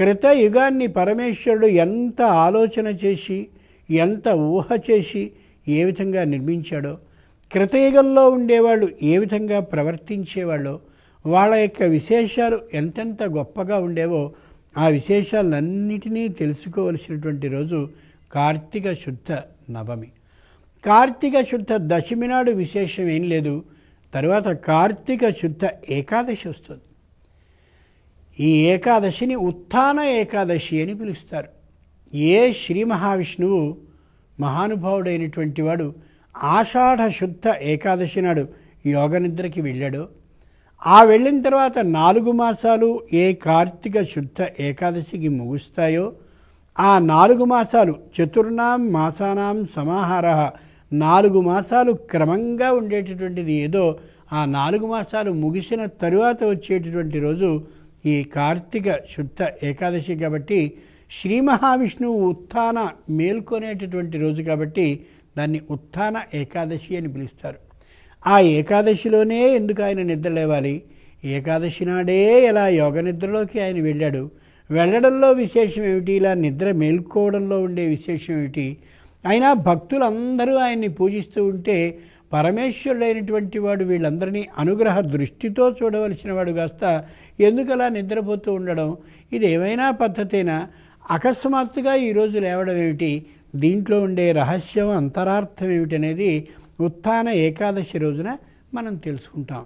క్రిత యుగాన్ని పరమేశ్వరుడు ఎంత ఆలోచన చేసి ఎంత ఊహ చేసి ఏ విధంగా నిర్మించాడో క్రితయుగంలో ఉండేవాళ్ళు ఏ విధంగా ప్రవర్తించేవాళ్ళో వాళ్ళ యొక్క విశేషాలు ఎంతెంత గొప్పగా ఉండేవో ఆ విశేషాలన్నిటినీ తెలుసుకోవలసినటువంటి రోజు కార్తీక శుద్ధ నవమి కార్తీక శుద్ధ దశమి నాడు విశేషం ఏం లేదు తర్వాత కార్తీక శుద్ధ ఏకాదశి వస్తుంది ఈ ఏకాదశిని ఉత్థాన ఏకాదశి అని పిలుస్తారు ఏ శ్రీ మహావిష్ణువు మహానుభావుడైనటువంటి వాడు ఆషాఢ శుద్ధ ఏకాదశి నాడు యోగనిద్రకి వెళ్ళాడో ఆ వెళ్ళిన తర్వాత నాలుగు మాసాలు ఏ కార్తీక శుద్ధ ఏకాదశికి ముగుస్తాయో ఆ నాలుగు మాసాలు చతుర్నాం మాసానాం సమాహార నాలుగు మాసాలు క్రమంగా ఉండేటటువంటిది ఏదో ఆ నాలుగు మాసాలు ముగిసిన తరువాత వచ్చేటటువంటి రోజు ఈ కార్తీక శుద్ధ ఏకాదశి కాబట్టి శ్రీ మహావిష్ణువు ఉత్థాన మేల్కొనేటటువంటి రోజు కాబట్టి దాన్ని ఉత్థాన ఏకాదశి అని పిలుస్తారు ఆ ఏకాదశిలోనే ఎందుకు ఆయన నిద్ర లేవాలి ఏకాదశి నాడే ఇలా యోగ నిద్రలోకి ఆయన వెళ్ళాడు వెళ్ళడంలో విశేషం ఏమిటి ఇలా నిద్ర మేల్కోవడంలో ఉండే విశేషం ఏమిటి అయినా భక్తులందరూ ఆయన్ని పూజిస్తూ ఉంటే పరమేశ్వరుడైనటువంటి వాడు వీళ్ళందరినీ అనుగ్రహ దృష్టితో చూడవలసిన వాడు కాస్త ఎందుకలా నిద్రపోతూ ఉండడం ఇది ఏమైనా పద్ధతేనా అకస్మాత్తుగా ఈరోజు లేవడం ఏమిటి దీంట్లో ఉండే రహస్యం అంతరార్థం ఏమిటనేది ఉత్థాన ఏకాదశి రోజున మనం తెలుసుకుంటాం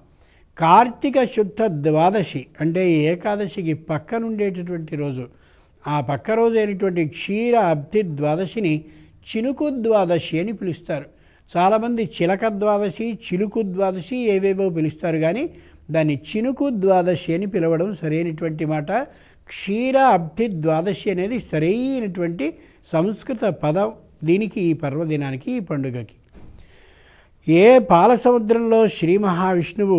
కార్తీక శుద్ధ ద్వాదశి అంటే ఏకాదశికి పక్కనుండేటటువంటి రోజు ఆ పక్క రోజు అయినటువంటి క్షీర అబ్ధి ద్వాదశిని చినుకు ద్వాదశి అని పిలుస్తారు చాలామంది చిలక ద్వాదశి చిలుకు ద్వాదశి ఏవేవో పిలుస్తారు కానీ దాన్ని చినుకు ద్వాదశి అని పిలవడం సరైనటువంటి మాట క్షీర అబ్ధి ద్వాదశి అనేది సరైనటువంటి సంస్కృత పదం దీనికి ఈ పర్వదినానికి ఈ పండుగకి ఏ పాల సముద్రంలో శ్రీ మహావిష్ణువు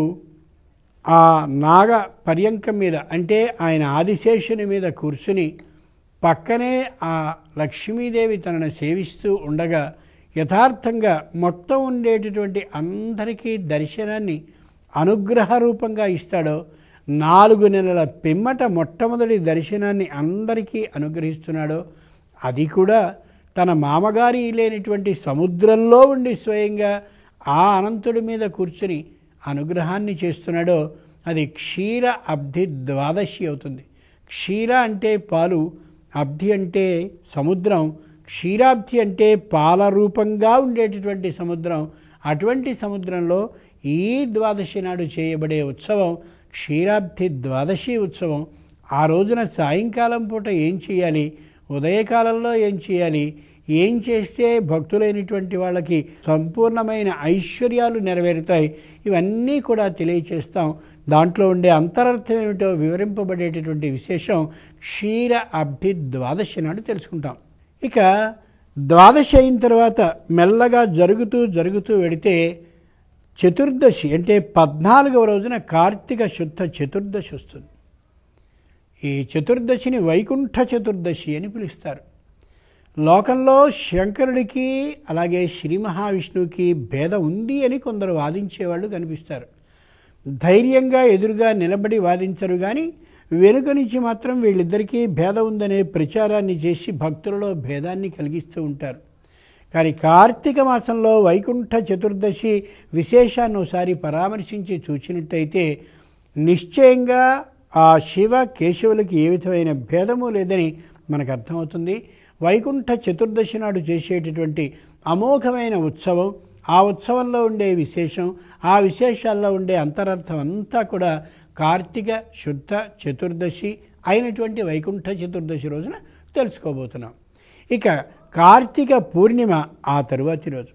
ఆ నాగ పర్యంకం మీద అంటే ఆయన ఆదిశేషుని మీద కూర్చుని పక్కనే ఆ లక్ష్మీదేవి తనను సేవిస్తూ ఉండగా యథార్థంగా మొత్తం ఉండేటటువంటి అందరికీ దర్శనాన్ని అనుగ్రహ రూపంగా ఇస్తాడో నాలుగు నెలల పిమ్మట మొట్టమొదటి దర్శనాన్ని అందరికీ అనుగ్రహిస్తున్నాడో అది కూడా తన మామగారి లేనటువంటి సముద్రంలో ఉండి స్వయంగా ఆ అనంతుడి మీద కూర్చుని అనుగ్రహాన్ని చేస్తున్నాడో అది క్షీర అబ్ధి ద్వాదశి అవుతుంది క్షీర అంటే పాలు అబ్ధి అంటే సముద్రం క్షీరాబ్ది అంటే పాల రూపంగా ఉండేటటువంటి సముద్రం అటువంటి సముద్రంలో ఈ ద్వాదశి నాడు చేయబడే ఉత్సవం క్షీరాబ్ది ద్వాదశి ఉత్సవం ఆ రోజున సాయంకాలం పూట ఏం చేయాలి ఉదయకాలంలో ఏం చేయాలి ఏం చేస్తే భక్తులైనటువంటి వాళ్ళకి సంపూర్ణమైన ఐశ్వర్యాలు నెరవేరుతాయి ఇవన్నీ కూడా తెలియచేస్తాం దాంట్లో ఉండే అంతరార్థం ఏమిటో వివరింపబడేటటువంటి విశేషం క్షీర అభ్యుద్వాదశి నాడు తెలుసుకుంటాం ఇక ద్వాదశి అయిన తర్వాత మెల్లగా జరుగుతూ జరుగుతూ వెడితే చతుర్దశి అంటే పద్నాలుగవ రోజున కార్తీక శుద్ధ చతుర్దశి వస్తుంది ఈ చతుర్దశిని వైకుంఠ చతుర్దశి అని పిలుస్తారు లోకంలో శంకరుడికి అలాగే శ్రీ మహావిష్ణువుకి భేదం ఉంది అని కొందరు వాదించేవాళ్ళు కనిపిస్తారు ధైర్యంగా ఎదురుగా నిలబడి వాదించరు కానీ వెనుక నుంచి మాత్రం వీళ్ళిద్దరికీ భేదం ఉందనే ప్రచారాన్ని చేసి భక్తులలో భేదాన్ని కలిగిస్తూ ఉంటారు కానీ కార్తీక మాసంలో వైకుంఠ చతుర్దశి విశేషాన్ని ఒకసారి పరామర్శించి చూచినట్టయితే నిశ్చయంగా ఆ శివ కేశవులకి ఏ విధమైన భేదము లేదని మనకు అర్థమవుతుంది వైకుంఠ చతుర్దశి నాడు చేసేటటువంటి అమోఘమైన ఉత్సవం ఆ ఉత్సవంలో ఉండే విశేషం ఆ విశేషాల్లో ఉండే అంతరార్థం అంతా కూడా కార్తీక శుద్ధ చతుర్దశి అయినటువంటి వైకుంఠ చతుర్దశి రోజున తెలుసుకోబోతున్నాం ఇక కార్తీక పూర్ణిమ ఆ తరువాతి రోజు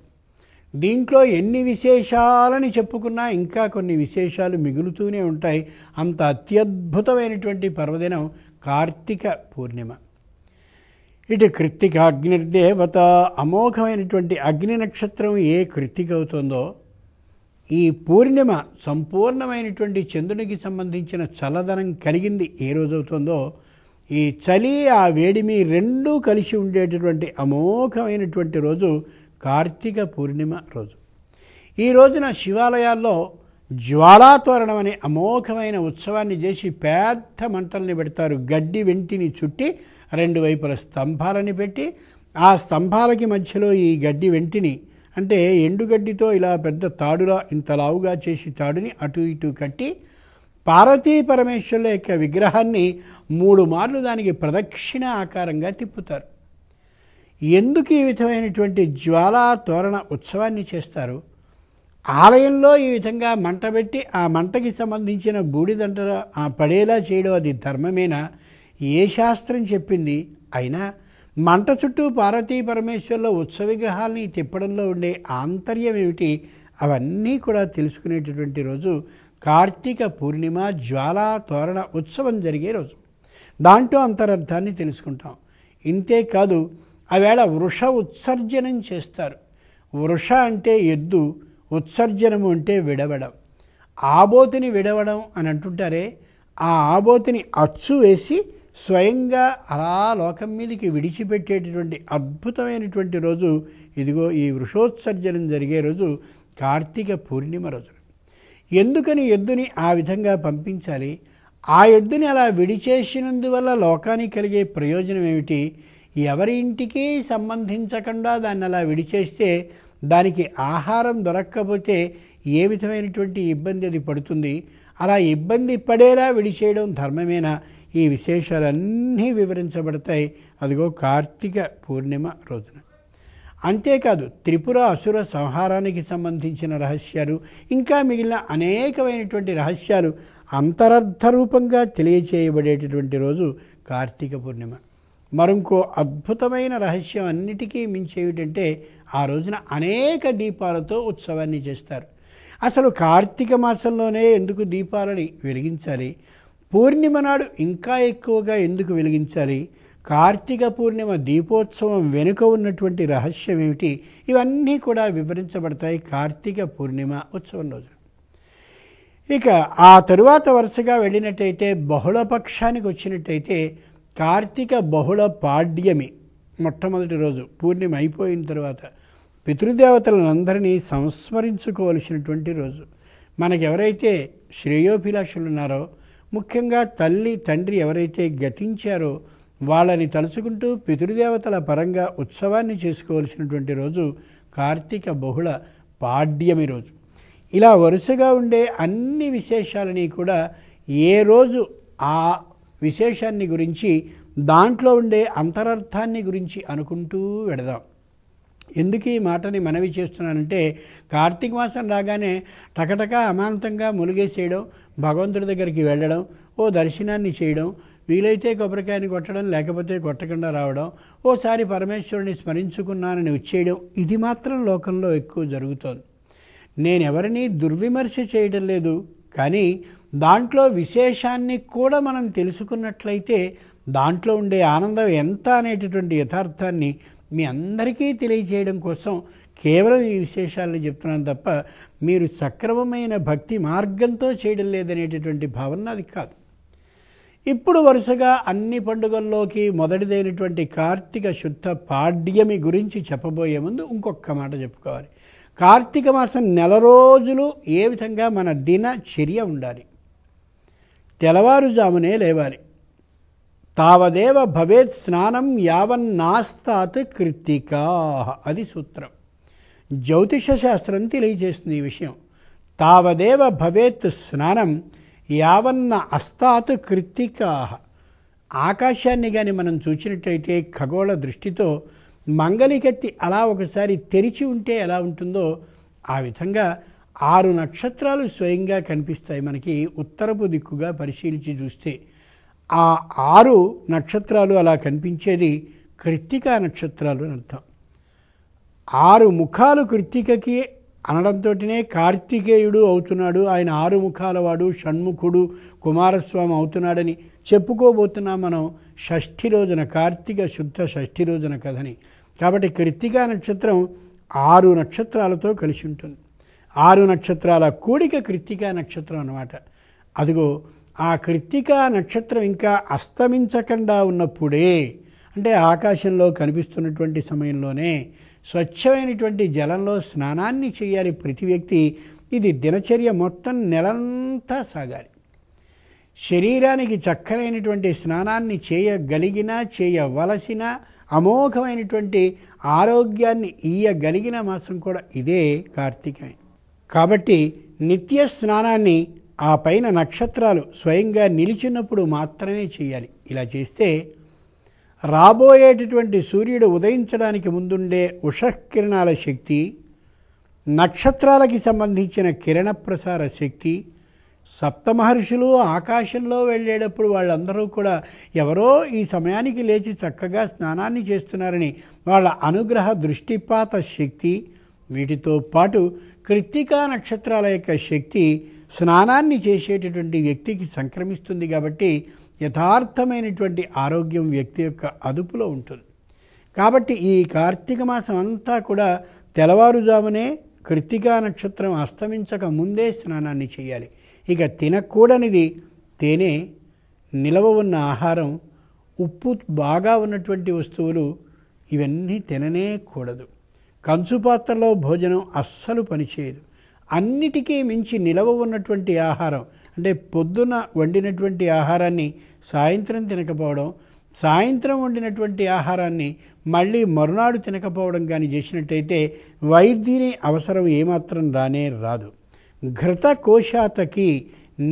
దీంట్లో ఎన్ని విశేషాలని చెప్పుకున్నా ఇంకా కొన్ని విశేషాలు మిగులుతూనే ఉంటాయి అంత అత్యద్భుతమైనటువంటి పర్వదినం కార్తీక పూర్ణిమ ఇటు కృత్తిక అగ్నిర్దేవత అమోఘమైనటువంటి అగ్ని నక్షత్రం ఏ కృత్తిక అవుతుందో ఈ పూర్ణిమ సంపూర్ణమైనటువంటి చంద్రునికి సంబంధించిన చల్లదనం కలిగింది ఏ రోజవుతుందో ఈ చలి ఆ వేడిమి రెండూ కలిసి ఉండేటటువంటి అమోఘమైనటువంటి రోజు కార్తీక పూర్ణిమ రోజు ఈ రోజున శివాలయాల్లో జ్వాలాతోరణం అనే అమోఘమైన ఉత్సవాన్ని చేసి పెద్ద మంటల్ని పెడతారు గడ్డి వెంటిని చుట్టి రెండు వైపుల స్తంభాలని పెట్టి ఆ స్తంభాలకి మధ్యలో ఈ గడ్డి వెంటిని అంటే ఎండుగడ్డితో ఇలా పెద్ద తాడులా ఇంత లావుగా చేసి తాడుని అటు ఇటు కట్టి పార్వతీ పరమేశ్వరుల యొక్క విగ్రహాన్ని మూడు మార్లు దానికి ప్రదక్షిణ ఆకారంగా తిప్పుతారు ఎందుకు ఈ విధమైనటువంటి జ్వాలా తోరణ ఉత్సవాన్ని చేస్తారు ఆలయంలో ఈ విధంగా మంట పెట్టి ఆ మంటకి సంబంధించిన బూడిదంటర ఆ పడేలా చేయడం అది ధర్మమేనా ఏ శాస్త్రం చెప్పింది అయినా మంట చుట్టూ పార్వతీ పరమేశ్వరుల ఉత్సవ విగ్రహాలని తిప్పడంలో ఉండే ఆంతర్యం ఏమిటి అవన్నీ కూడా తెలుసుకునేటటువంటి రోజు కార్తీక పూర్ణిమ జ్వాలా తోరణ ఉత్సవం జరిగే రోజు దాంట్లో అంతరర్థాన్ని తెలుసుకుంటాం ఇంతే కాదు ఆవేళ వృష ఉత్సర్జనం చేస్తారు వృష అంటే ఎద్దు ఉత్సర్జనము అంటే విడవడం ఆబోతిని విడవడం అని అంటుంటారే ఆ ఆబోతిని అచ్చు వేసి స్వయంగా అలా లోకం మీదకి విడిచిపెట్టేటటువంటి అద్భుతమైనటువంటి రోజు ఇదిగో ఈ వృషోత్సర్జనం జరిగే రోజు కార్తీక పూర్ణిమ రోజు ఎందుకని ఎద్దుని ఆ విధంగా పంపించాలి ఆ ఎద్దుని అలా విడిచేసినందువల్ల లోకానికి కలిగే ప్రయోజనం ఏమిటి ఎవరి ఇంటికి సంబంధించకుండా దాన్ని అలా విడిచేస్తే దానికి ఆహారం దొరక్కపోతే ఏ విధమైనటువంటి ఇబ్బంది అది పడుతుంది అలా ఇబ్బంది పడేలా విడిచేయడం ధర్మమేనా ఈ విశేషాలన్నీ వివరించబడతాయి అదిగో కార్తీక పూర్ణిమ రోజున అంతేకాదు త్రిపుర అసుర సంహారానికి సంబంధించిన రహస్యాలు ఇంకా మిగిలిన అనేకమైనటువంటి రహస్యాలు రూపంగా తెలియచేయబడేటటువంటి రోజు కార్తీక పూర్ణిమ మరింకో అద్భుతమైన రహస్యం అన్నిటికీ మించి ఏమిటంటే ఆ రోజున అనేక దీపాలతో ఉత్సవాన్ని చేస్తారు అసలు కార్తీక మాసంలోనే ఎందుకు దీపాలని వెలిగించాలి పూర్ణిమ నాడు ఇంకా ఎక్కువగా ఎందుకు వెలిగించాలి కార్తీక పూర్ణిమ దీపోత్సవం వెనుక ఉన్నటువంటి రహస్యం ఏమిటి ఇవన్నీ కూడా వివరించబడతాయి కార్తీక పూర్ణిమ ఉత్సవం రోజు ఇక ఆ తరువాత వరుసగా వెళ్ళినట్టయితే బహుళపక్షానికి వచ్చినట్టయితే కార్తీక బహుళ పాడ్యమి మొట్టమొదటి రోజు పూర్ణిమ అయిపోయిన తర్వాత పితృదేవతలందరినీ సంస్మరించుకోవలసినటువంటి రోజు మనకెవరైతే శ్రేయోభిలాషులు ఉన్నారో ముఖ్యంగా తల్లి తండ్రి ఎవరైతే గతించారో వాళ్ళని తలుచుకుంటూ పితృదేవతల పరంగా ఉత్సవాన్ని చేసుకోవాల్సినటువంటి రోజు కార్తీక బహుళ పాడ్యమి రోజు ఇలా వరుసగా ఉండే అన్ని విశేషాలని కూడా ఏ రోజు ఆ విశేషాన్ని గురించి దాంట్లో ఉండే అంతరార్థాన్ని గురించి అనుకుంటూ వెడదాం ఎందుకు ఈ మాటని మనవి చేస్తున్నానంటే కార్తీక మాసం రాగానే టకటక అమాంతంగా మునిగేసేయడం భగవంతుడి దగ్గరికి వెళ్ళడం ఓ దర్శనాన్ని చేయడం వీలైతే కొబ్బరికాయని కొట్టడం లేకపోతే కొట్టకుండా రావడం ఓసారి పరమేశ్వరుని స్మరించుకున్నానని వచ్చేయడం ఇది మాత్రం లోకంలో ఎక్కువ జరుగుతోంది ఎవరిని దుర్విమర్శ చేయడం లేదు కానీ దాంట్లో విశేషాన్ని కూడా మనం తెలుసుకున్నట్లయితే దాంట్లో ఉండే ఆనందం ఎంత అనేటటువంటి యథార్థాన్ని మీ అందరికీ తెలియజేయడం కోసం కేవలం ఈ విశేషాలను చెప్తున్నాను తప్ప మీరు సక్రమమైన భక్తి మార్గంతో చేయడం లేదనేటటువంటి భావన అది కాదు ఇప్పుడు వరుసగా అన్ని పండుగల్లోకి మొదటిదైనటువంటి కార్తీక శుద్ధ పాడ్యమి గురించి చెప్పబోయే ముందు ఇంకొక మాట చెప్పుకోవాలి కార్తీక మాసం నెల రోజులు ఏ విధంగా మన దినచర్య ఉండాలి తెల్లవారుజామునే లేవాలి తావదేవ భవేత్ స్నానం యావన్నాస్తాత్ కృత్తికా అది సూత్రం జ్యోతిష శాస్త్రం తెలియజేస్తుంది ఈ విషయం తావదేవ భవేత్ స్నానం యావన్న అస్తాత్ కృత్తికాహ ఆకాశాన్ని కానీ మనం చూసినట్టయితే ఖగోళ దృష్టితో మంగళికత్తి అలా ఒకసారి తెరిచి ఉంటే ఎలా ఉంటుందో ఆ విధంగా ఆరు నక్షత్రాలు స్వయంగా కనిపిస్తాయి మనకి ఉత్తరపు దిక్కుగా పరిశీలించి చూస్తే ఆ ఆరు నక్షత్రాలు అలా కనిపించేది కృత్తికా నక్షత్రాలు అని అర్థం ఆరు ముఖాలు కృత్తికకి అనడంతో కార్తికేయుడు అవుతున్నాడు ఆయన ఆరు ముఖాల వాడు షణ్ముఖుడు కుమారస్వామి అవుతున్నాడని చెప్పుకోబోతున్నాం మనం షష్ఠి రోజున కార్తీక శుద్ధ షష్ఠి రోజున కథని కాబట్టి కృత్తిక నక్షత్రం ఆరు నక్షత్రాలతో కలిసి ఉంటుంది ఆరు నక్షత్రాల కూడిక కృత్తిక నక్షత్రం అనమాట అదిగో ఆ కృత్తిక నక్షత్రం ఇంకా అస్తమించకుండా ఉన్నప్పుడే అంటే ఆకాశంలో కనిపిస్తున్నటువంటి సమయంలోనే స్వచ్ఛమైనటువంటి జలంలో స్నానాన్ని చేయాలి ప్రతి వ్యక్తి ఇది దినచర్య మొత్తం నెలంతా సాగాలి శరీరానికి చక్కనైనటువంటి స్నానాన్ని చేయగలిగినా చేయవలసిన అమోఘమైనటువంటి ఆరోగ్యాన్ని ఇయ్యగలిగిన మాసం కూడా ఇదే కార్తీకమే కాబట్టి నిత్య స్నానాన్ని ఆ పైన నక్షత్రాలు స్వయంగా నిలిచినప్పుడు మాత్రమే చేయాలి ఇలా చేస్తే రాబోయేటటువంటి సూర్యుడు ఉదయించడానికి ముందుండే ఉషకిరణాల శక్తి నక్షత్రాలకి సంబంధించిన కిరణ ప్రసార శక్తి సప్తమహర్షులు ఆకాశంలో వెళ్ళేటప్పుడు వాళ్ళందరూ కూడా ఎవరో ఈ సమయానికి లేచి చక్కగా స్నానాన్ని చేస్తున్నారని వాళ్ళ అనుగ్రహ దృష్టిపాత శక్తి వీటితో పాటు కృత్తికా నక్షత్రాల యొక్క శక్తి స్నానాన్ని చేసేటటువంటి వ్యక్తికి సంక్రమిస్తుంది కాబట్టి యథార్థమైనటువంటి ఆరోగ్యం వ్యక్తి యొక్క అదుపులో ఉంటుంది కాబట్టి ఈ కార్తీక మాసం అంతా కూడా తెల్లవారుజామునే కృతికా నక్షత్రం అస్తమించక ముందే స్నానాన్ని చేయాలి ఇక తినకూడనిది తేనె నిలవ ఉన్న ఆహారం ఉప్పు బాగా ఉన్నటువంటి వస్తువులు ఇవన్నీ తిననే కూడదు కంచు పాత్రలో భోజనం అస్సలు పనిచేయదు అన్నిటికీ మించి నిలవ ఉన్నటువంటి ఆహారం అంటే పొద్దున వండినటువంటి ఆహారాన్ని సాయంత్రం తినకపోవడం సాయంత్రం వండినటువంటి ఆహారాన్ని మళ్ళీ మరునాడు తినకపోవడం కానీ చేసినట్టయితే వైద్యుని అవసరం ఏమాత్రం రానే రాదు ఘృత కోశాతకి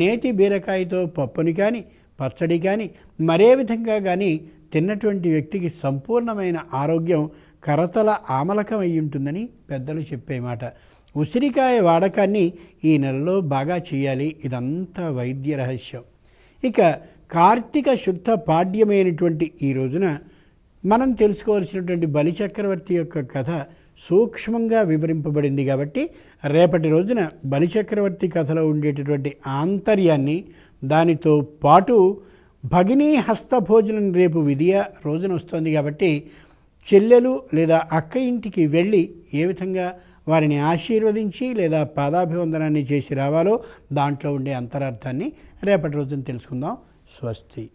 నేతి బీరకాయతో పప్పుని కానీ పచ్చడి కానీ మరే విధంగా కానీ తిన్నటువంటి వ్యక్తికి సంపూర్ణమైన ఆరోగ్యం కరతల ఆమలకం అయి ఉంటుందని పెద్దలు చెప్పే మాట ఉసిరికాయ వాడకాన్ని ఈ నెలలో బాగా చేయాలి ఇదంతా వైద్య రహస్యం ఇక కార్తీక శుద్ధ పాడ్యమైనటువంటి ఈ రోజున మనం తెలుసుకోవాల్సినటువంటి బలిచక్రవర్తి యొక్క కథ సూక్ష్మంగా వివరింపబడింది కాబట్టి రేపటి రోజున బలిచక్రవర్తి కథలో ఉండేటటువంటి ఆంతర్యాన్ని దానితో పాటు భగినీ హస్త భోజనం రేపు విధియ రోజున వస్తుంది కాబట్టి చెల్లెలు లేదా అక్క ఇంటికి వెళ్ళి ఏ విధంగా వారిని ఆశీర్వదించి లేదా పాదాభివందనాన్ని చేసి రావాలో దాంట్లో ఉండే అంతరార్థాన్ని రేపటి రోజున తెలుసుకుందాం స్వస్తి